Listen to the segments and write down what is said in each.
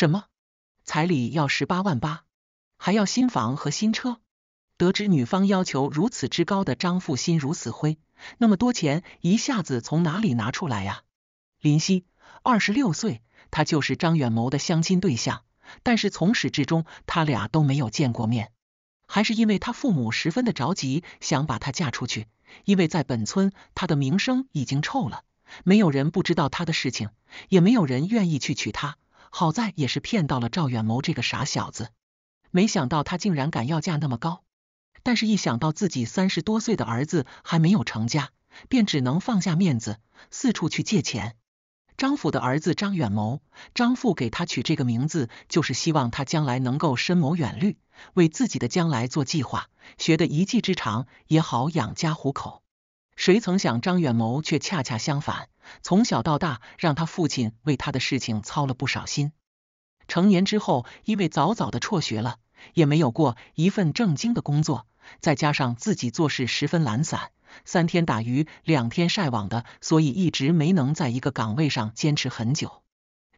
什么彩礼要十八万八，还要新房和新车？得知女方要求如此之高的张父心如死灰，那么多钱一下子从哪里拿出来呀？林夕二十六岁，她就是张远谋的相亲对象，但是从始至终他俩都没有见过面，还是因为他父母十分的着急，想把她嫁出去，因为在本村她的名声已经臭了，没有人不知道她的事情，也没有人愿意去娶她。好在也是骗到了赵远谋这个傻小子，没想到他竟然敢要价那么高，但是，一想到自己三十多岁的儿子还没有成家，便只能放下面子，四处去借钱。张府的儿子张远谋，张父给他取这个名字，就是希望他将来能够深谋远虑，为自己的将来做计划，学得一技之长也好养家糊口。谁曾想，张远谋却恰恰相反，从小到大，让他父亲为他的事情操了不少心。成年之后，因为早早的辍学了，也没有过一份正经的工作，再加上自己做事十分懒散，三天打鱼两天晒网的，所以一直没能在一个岗位上坚持很久。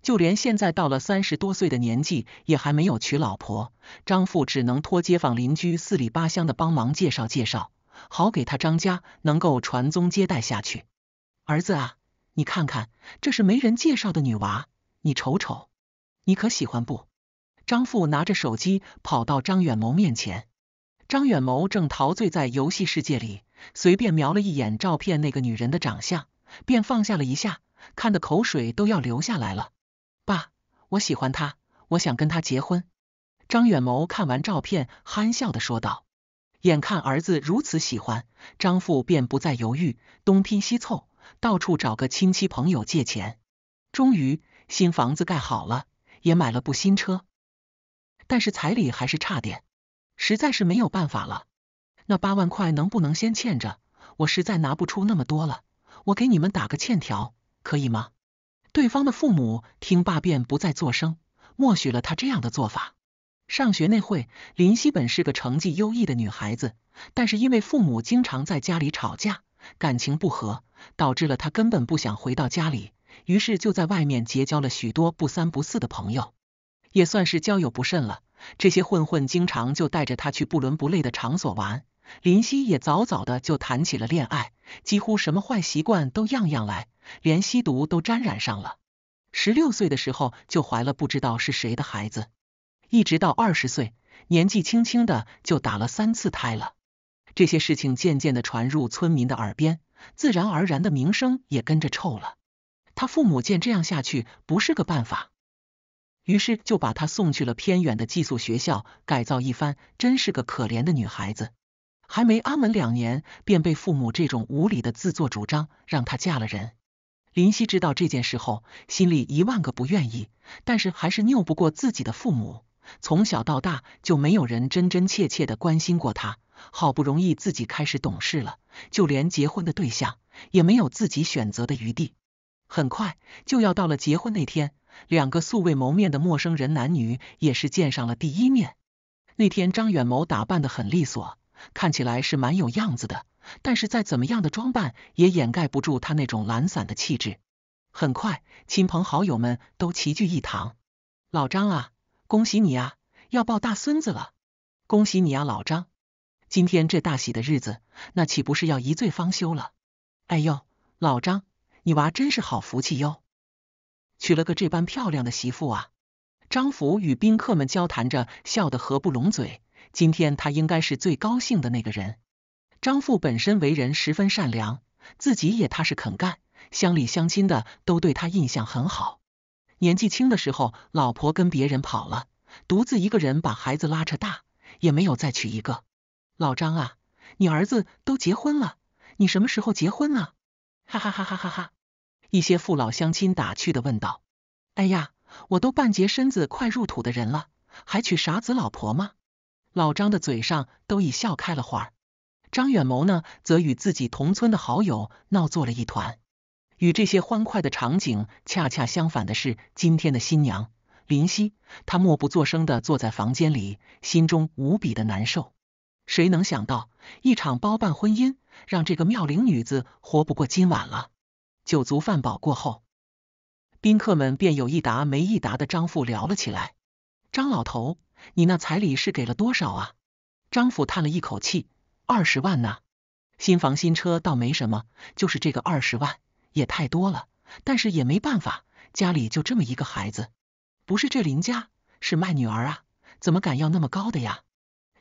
就连现在到了三十多岁的年纪，也还没有娶老婆，张父只能托街坊邻居、四里八乡的帮忙介绍介绍。好给他张家能够传宗接代下去。儿子啊，你看看这是媒人介绍的女娃，你瞅瞅，你可喜欢不？张父拿着手机跑到张远谋面前，张远谋正陶醉在游戏世界里，随便瞄了一眼照片，那个女人的长相便放下了一下，看的口水都要流下来了。爸，我喜欢她，我想跟她结婚。张远谋看完照片，憨笑的说道。眼看儿子如此喜欢，张父便不再犹豫，东拼西凑，到处找个亲戚朋友借钱。终于，新房子盖好了，也买了部新车，但是彩礼还是差点，实在是没有办法了。那八万块能不能先欠着？我实在拿不出那么多了，我给你们打个欠条，可以吗？对方的父母听罢便不再作声，默许了他这样的做法。上学那会，林夕本是个成绩优异的女孩子，但是因为父母经常在家里吵架，感情不和，导致了她根本不想回到家里，于是就在外面结交了许多不三不四的朋友，也算是交友不慎了。这些混混经常就带着她去不伦不类的场所玩，林夕也早早的就谈起了恋爱，几乎什么坏习惯都样样来，连吸毒都沾染上了。十六岁的时候就怀了不知道是谁的孩子。一直到二十岁，年纪轻轻的就打了三次胎了。这些事情渐渐的传入村民的耳边，自然而然的名声也跟着臭了。他父母见这样下去不是个办法，于是就把他送去了偏远的寄宿学校改造一番。真是个可怜的女孩子，还没安稳两年，便被父母这种无理的自作主张让她嫁了人。林夕知道这件事后，心里一万个不愿意，但是还是拗不过自己的父母。从小到大就没有人真真切切的关心过他，好不容易自己开始懂事了，就连结婚的对象也没有自己选择的余地。很快就要到了结婚那天，两个素未谋面的陌生人男女也是见上了第一面。那天张远谋打扮的很利索，看起来是蛮有样子的，但是再怎么样的装扮也掩盖不住他那种懒散的气质。很快，亲朋好友们都齐聚一堂，老张啊。恭喜你呀，要抱大孙子了！恭喜你呀，老张，今天这大喜的日子，那岂不是要一醉方休了？哎呦，老张，你娃真是好福气哟，娶了个这般漂亮的媳妇啊！张福与宾客们交谈着，笑得合不拢嘴。今天他应该是最高兴的那个人。张父本身为人十分善良，自己也踏实肯干，乡里乡亲的都对他印象很好。年纪轻的时候，老婆跟别人跑了，独自一个人把孩子拉扯大，也没有再娶一个。老张啊，你儿子都结婚了，你什么时候结婚啊？哈哈哈哈哈！哈！一些父老乡亲打趣的问道。哎呀，我都半截身子快入土的人了，还娶傻子老婆吗？老张的嘴上都已笑开了花。张远谋呢，则与自己同村的好友闹作了一团。与这些欢快的场景恰恰相反的是，今天的新娘林夕，她默不作声的坐在房间里，心中无比的难受。谁能想到，一场包办婚姻让这个妙龄女子活不过今晚了。酒足饭饱过后，宾客们便有一搭没一搭的张父聊了起来。张老头，你那彩礼是给了多少啊？张父叹了一口气，二十万呢。新房新车倒没什么，就是这个二十万。也太多了，但是也没办法，家里就这么一个孩子，不是这林家是卖女儿啊，怎么敢要那么高的呀？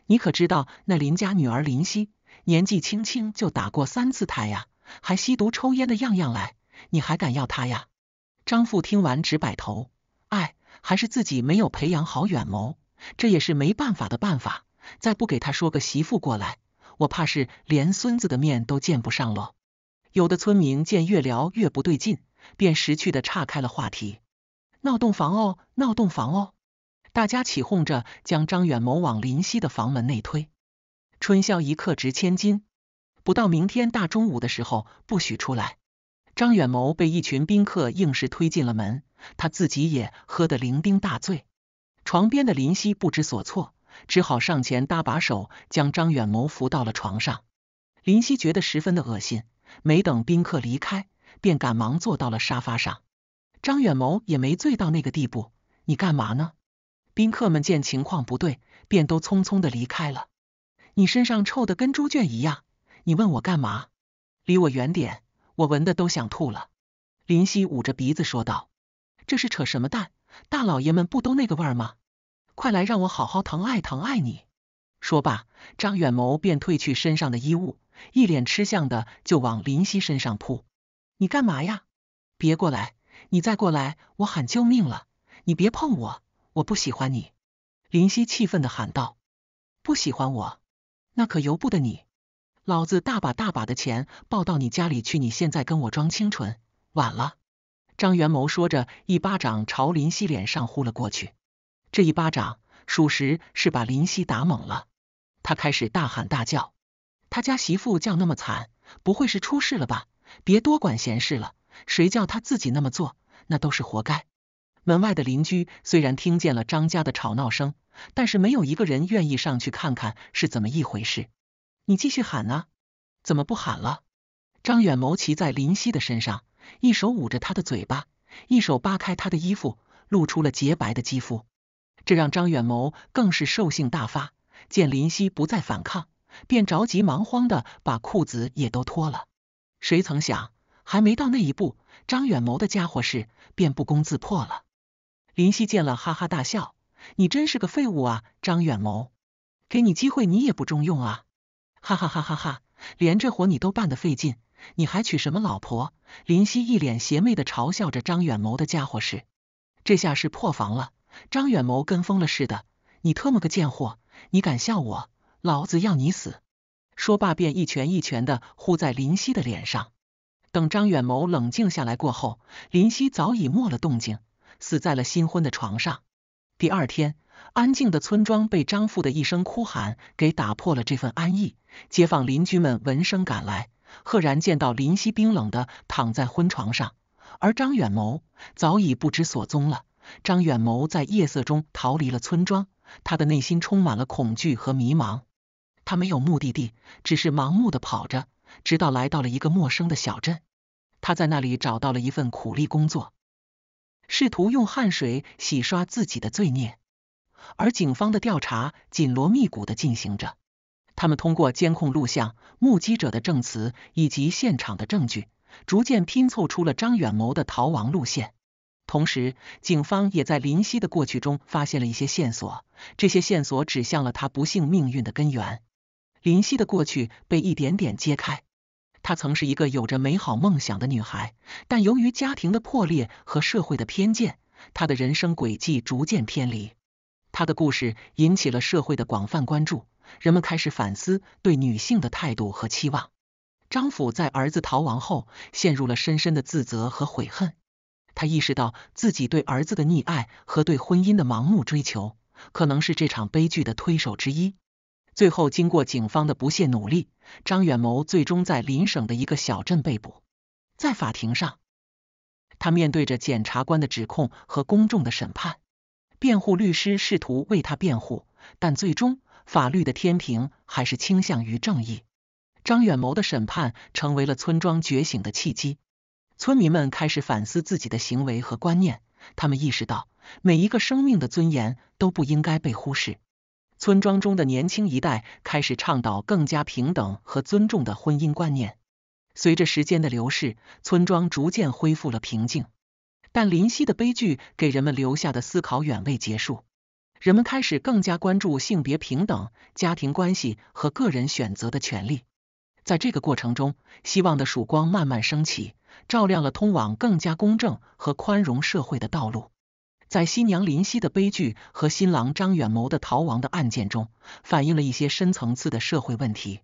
你可知道那林家女儿林夕，年纪轻轻就打过三次胎呀，还吸毒抽烟的样样来，你还敢要她呀？张父听完直摆头，哎，还是自己没有培养好远谋，这也是没办法的办法，再不给他说个媳妇过来，我怕是连孙子的面都见不上喽。有的村民见越聊越不对劲，便识趣的岔开了话题。闹洞房哦，闹洞房哦！大家起哄着将张远谋往林夕的房门内推。春宵一刻值千金，不到明天大中午的时候不许出来。张远谋被一群宾客硬是推进了门，他自己也喝得伶仃大醉。床边的林夕不知所措，只好上前搭把手，将张远谋扶到了床上。林夕觉得十分的恶心。没等宾客离开，便赶忙坐到了沙发上。张远谋也没醉到那个地步。你干嘛呢？宾客们见情况不对，便都匆匆的离开了。你身上臭的跟猪圈一样，你问我干嘛？离我远点，我闻的都想吐了。林夕捂着鼻子说道：“这是扯什么蛋？大老爷们不都那个味儿吗？快来让我好好疼爱疼爱你。”说罢，张远谋便褪去身上的衣物。一脸吃相的就往林夕身上扑，你干嘛呀？别过来！你再过来，我喊救命了！你别碰我，我不喜欢你！林夕气愤的喊道。不喜欢我？那可由不得你！老子大把大把的钱抱到你家里去，你现在跟我装清纯，晚了！张元谋说着，一巴掌朝林夕脸上呼了过去。这一巴掌，属实是把林夕打懵了，他开始大喊大叫。他家媳妇叫那么惨，不会是出事了吧？别多管闲事了，谁叫他自己那么做，那都是活该。门外的邻居虽然听见了张家的吵闹声，但是没有一个人愿意上去看看是怎么一回事。你继续喊啊，怎么不喊了？张远谋骑在林夕的身上，一手捂着他的嘴巴，一手扒开他的衣服，露出了洁白的肌肤，这让张远谋更是兽性大发。见林夕不再反抗。便着急忙慌的把裤子也都脱了，谁曾想还没到那一步，张远谋的家伙事便不攻自破了。林夕见了，哈哈大笑：“你真是个废物啊，张远谋，给你机会你也不中用啊，哈哈哈哈哈连这活你都办得费劲，你还娶什么老婆？”林夕一脸邪魅的嘲笑着张远谋的家伙事。这下是破防了，张远谋跟疯了似的：“你特么个贱货，你敢笑我？”老子要你死！说罢，便一拳一拳的呼在林夕的脸上。等张远谋冷静下来过后，林夕早已没了动静，死在了新婚的床上。第二天，安静的村庄被张父的一声哭喊给打破了这份安逸。街坊邻居们闻声赶来，赫然见到林夕冰冷的躺在婚床上，而张远谋早已不知所踪了。张远谋在夜色中逃离了村庄，他的内心充满了恐惧和迷茫。他没有目的地，只是盲目的跑着，直到来到了一个陌生的小镇。他在那里找到了一份苦力工作，试图用汗水洗刷自己的罪孽。而警方的调查紧锣密鼓的进行着，他们通过监控录像、目击者的证词以及现场的证据，逐渐拼凑出了张远谋的逃亡路线。同时，警方也在林夕的过去中发现了一些线索，这些线索指向了他不幸命运的根源。林夕的过去被一点点揭开，她曾是一个有着美好梦想的女孩，但由于家庭的破裂和社会的偏见，她的人生轨迹逐渐偏离。她的故事引起了社会的广泛关注，人们开始反思对女性的态度和期望。张甫在儿子逃亡后，陷入了深深的自责和悔恨，他意识到自己对儿子的溺爱和对婚姻的盲目追求，可能是这场悲剧的推手之一。最后，经过警方的不懈努力，张远谋最终在邻省的一个小镇被捕。在法庭上，他面对着检察官的指控和公众的审判，辩护律师试图为他辩护，但最终法律的天平还是倾向于正义。张远谋的审判成为了村庄觉醒的契机，村民们开始反思自己的行为和观念，他们意识到每一个生命的尊严都不应该被忽视。村庄中的年轻一代开始倡导更加平等和尊重的婚姻观念。随着时间的流逝，村庄逐渐恢复了平静。但林夕的悲剧给人们留下的思考远未结束。人们开始更加关注性别平等、家庭关系和个人选择的权利。在这个过程中，希望的曙光慢慢升起，照亮了通往更加公正和宽容社会的道路。在新娘林夕的悲剧和新郎张远谋的逃亡的案件中，反映了一些深层次的社会问题。